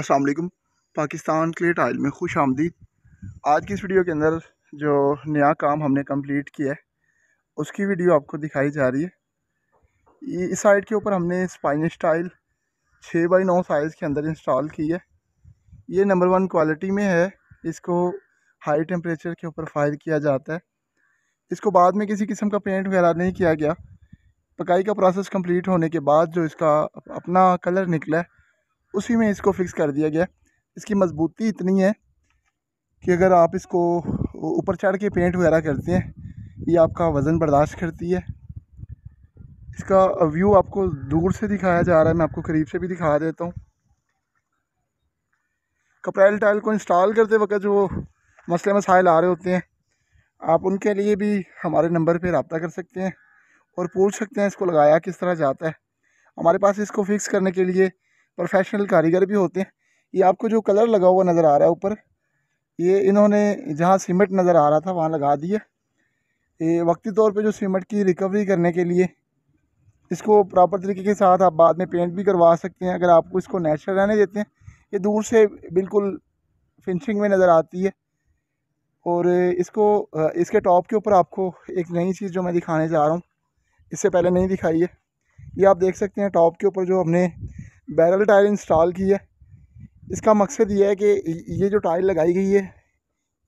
अस्सलाम वालेकुम Pakistan clay tile में खुश आमदीद आज की इस वीडियो के अंदर जो नया काम हमने कंप्लीट किया है उसकी वीडियो आपको दिखाई जा रही है इस साइड के ऊपर हमने स्पाइनिश टाइल छः बाई नौ साइज़ के अंदर इंस्टॉल की है ये नंबर वन क्वालिटी में है इसको हाई टेम्परेचर के ऊपर फायर किया जाता है इसको बाद में किसी किस्म का पेंट वगैरह नहीं किया गया पकाई का प्रोसेस कम्प्लीट होने के बाद जो इसका अपना कलर निकला है उसी में इसको फिक्स कर दिया गया इसकी मजबूती इतनी है कि अगर आप इसको ऊपर चढ़ के पेंट वगैरह करते हैं ये आपका वज़न बर्दाश्त करती है इसका व्यू आपको दूर से दिखाया जा रहा है मैं आपको करीब से भी दिखा देता हूँ कपड़ेल टाइल को इंस्टॉल करते वक्त जो मसले मसाइल आ रहे होते हैं आप उनके लिए भी हमारे नंबर पर रबता कर सकते हैं और पूछ सकते हैं इसको लगाया किस तरह जाता है हमारे पास इसको फ़िक्स करने के लिए प्रोफेशनल कारीगर भी होते हैं ये आपको जो कलर लगा हुआ नज़र आ रहा है ऊपर ये इन्होंने जहाँ सीमेंट नज़र आ रहा था वहाँ लगा दिया ये वक्ती तौर पे जो सीमेंट की रिकवरी करने के लिए इसको प्रॉपर तरीके के साथ आप बाद में पेंट भी करवा सकते हैं अगर आपको इसको नेचुरल रहने देते हैं ये दूर से बिल्कुल फिनिशिंग में नज़र आती है और इसको इसके टॉप के ऊपर आपको एक नई चीज़ जो मैं दिखाने जा रहा हूँ इससे पहले नहीं दिखाई है ये आप देख सकते हैं टॉप के ऊपर जो हमने बैरल टाइल इंस्टॉल की है इसका मकसद ये है कि ये जो टाइल लगाई गई है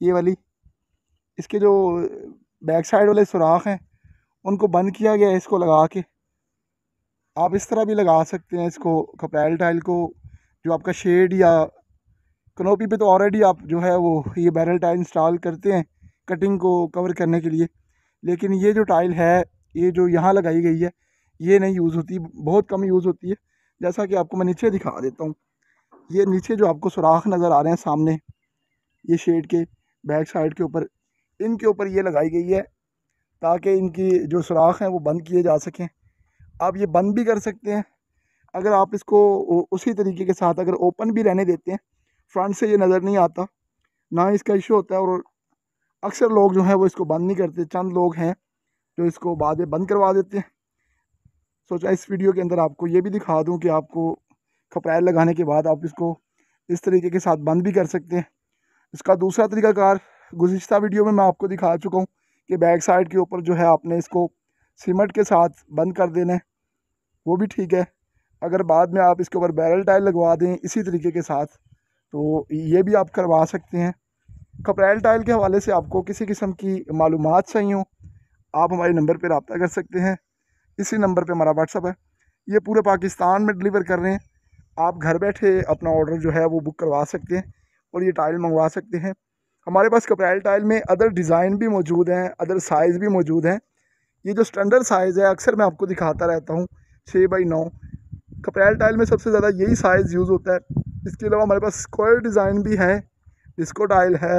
ये वाली इसके जो बैक साइड वाले सुराख हैं उनको बंद किया गया है इसको लगा के आप इस तरह भी लगा सकते हैं इसको कपैल टाइल को जो आपका शेड या कनोपी पे तो ऑलरेडी आप जो है वो ये बैरल टाइल इंस्टॉल करते हैं कटिंग को कवर करने के लिए लेकिन ये जो टाइल है ये जो यहाँ लगाई गई है ये नहीं यूज़ होती बहुत कम यूज़ होती है जैसा कि आपको मैं नीचे दिखा देता हूँ ये नीचे जो आपको सुराख नज़र आ रहे हैं सामने ये शेड के बैक साइड के ऊपर इनके ऊपर ये लगाई गई है ताकि इनकी जो सुराख हैं वो बंद किए जा सकें आप ये बंद भी कर सकते हैं अगर आप इसको उसी तरीके के साथ अगर ओपन भी रहने देते हैं फ्रंट से ये नज़र नहीं आता ना इसका इशू होता है और अक्सर लोग जो हैं वो इसको बंद नहीं करते चंद लोग हैं जो इसको बाद में बंद करवा देते हैं सोचा इस वीडियो के अंदर आपको ये भी दिखा दूँ कि आपको खपराइल लगाने के बाद आप इसको इस तरीके के साथ बंद भी कर सकते हैं इसका दूसरा तरीकाकार गुज्त वीडियो में मैं आपको दिखा चुका हूँ कि बैक साइड के ऊपर जो है आपने इसको सीमेंट के साथ बंद कर देना है वो भी ठीक है अगर बाद में आप इसके ऊपर बैरल टाइल लगवा दें इसी तरीके के साथ तो ये भी आप करवा सकते हैं खपरेल टाइल के हवाले से आपको किसी किस्म की मालूम चाहिए हो आप हमारे नंबर पर रबता कर सकते हैं इसी नंबर पे हमारा व्हाट्सअप है ये पूरे पाकिस्तान में डिलीवर कर रहे हैं आप घर बैठे अपना ऑर्डर जो है वो बुक करवा सकते हैं और ये टाइल मंगवा सकते हैं हमारे पास कपड़ैल टाइल में अदर डिज़ाइन भी मौजूद हैं अदर साइज़ भी मौजूद हैं ये जो स्टैंडर्ड साइज़ है अक्सर मैं आपको दिखाता रहता हूँ छः बाई नौ कपड़ैल टाइल में सबसे ज़्यादा यही साइज़ यूज़ होता है इसके अलावा हमारे पास स्क्वायर डिज़ाइन भी है डिस्को टाइल है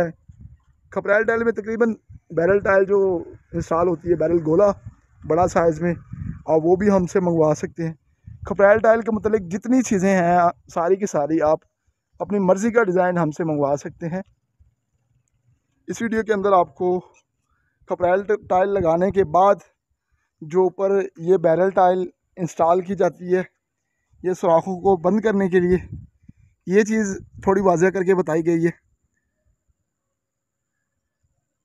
खपरैल टाइल में तकरीबन बैरल टाइल जो इंस्टॉल होती है बैरल गोला बड़ा साइज़ में और वो भी हमसे मंगवा सकते हैं खपरेल टाइल के मतलब जितनी चीज़ें हैं सारी की सारी आप अपनी मर्ज़ी का डिज़ाइन हमसे मंगवा सकते हैं इस वीडियो के अंदर आपको खपरेल टाइल लगाने के बाद जो ऊपर ये बैरल टाइल इंस्टॉल की जाती है ये सुराखों को बंद करने के लिए ये चीज़ थोड़ी वाजिया करके बताई गई है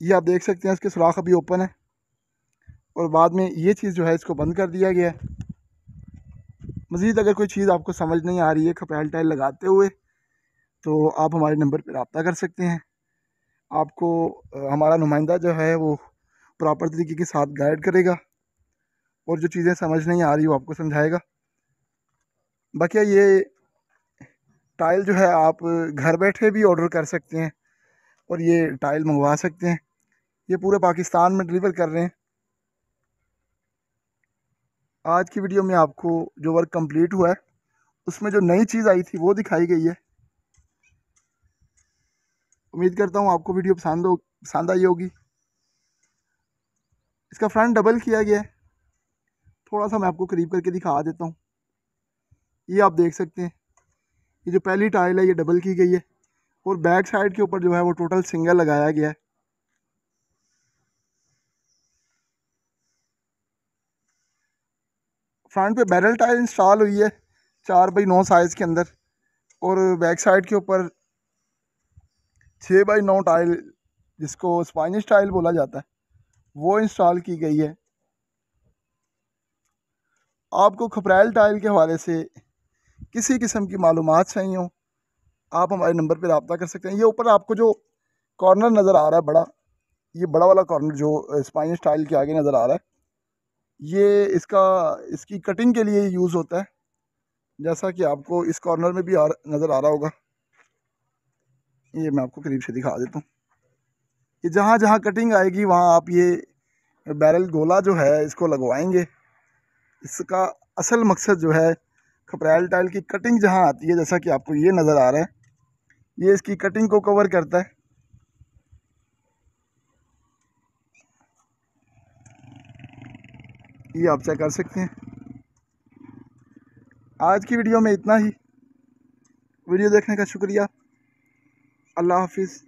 ये आप देख सकते हैं इसके सुराख अभी ओपन है और बाद में ये चीज़ जो है इसको बंद कर दिया गया है मज़ीद अगर कोई चीज़ आपको समझ नहीं आ रही है खपैल टाइल लगाते हुए तो आप हमारे नंबर पर रबता कर सकते हैं आपको हमारा नुमाइंदा जो है वो प्रॉपर तरीके के साथ गाइड करेगा और जो चीज़ें समझ नहीं आ रही वो आपको समझाएगा बाकी ये टाइल जो है आप घर बैठे भी ऑर्डर कर सकते हैं और ये टाइल मंगवा सकते हैं ये पूरे पाकिस्तान में डिलीवर कर रहे हैं आज की वीडियो में आपको जो वर्क कंप्लीट हुआ है उसमें जो नई चीज़ आई थी वो दिखाई गई है उम्मीद करता हूँ आपको वीडियो पसंद हो पसंद आई होगी इसका फ्रंट डबल किया गया है थोड़ा सा मैं आपको करीब करके दिखा देता हूँ ये आप देख सकते हैं ये जो पहली टाइल है ये डबल की गई है और बैक साइड के ऊपर जो है वो टोटल सिंगल लगाया गया है फ्रंट पे बैरल टायर इंस्टॉल हुई है चार बाई नौ साइज़ के अंदर और बैक साइड के ऊपर छः बाई नौ टाइल जिसको स्पाइनिश टाइल बोला जाता है वो इंस्टॉल की गई है आपको खपरेल टाइल के हवाले से किसी किस्म की मालूम चाहिए हों आप हमारे नंबर पर रबता कर सकते हैं ये ऊपर आपको जो कॉर्नर नज़र आ रहा है बड़ा ये बड़ा वाला कॉर्नर जो स्पाइनिश टाइल के आगे नज़र आ रहा है ये इसका इसकी कटिंग के लिए यूज़ होता है जैसा कि आपको इस कॉर्नर में भी आ, नज़र आ रहा होगा ये मैं आपको करीब से दिखा देता हूँ कि जहाँ जहाँ कटिंग आएगी वहाँ आप ये बैरल गोला जो है इसको लगवाएंगे इसका असल मकसद जो है खपरेल टाइल की कटिंग जहाँ आती है जैसा कि आपको ये नज़र आ रहा है ये इसकी कटिंग को कवर करता है ये आप चेक कर सकते हैं आज की वीडियो में इतना ही वीडियो देखने का शुक्रिया अल्लाह हाफिज़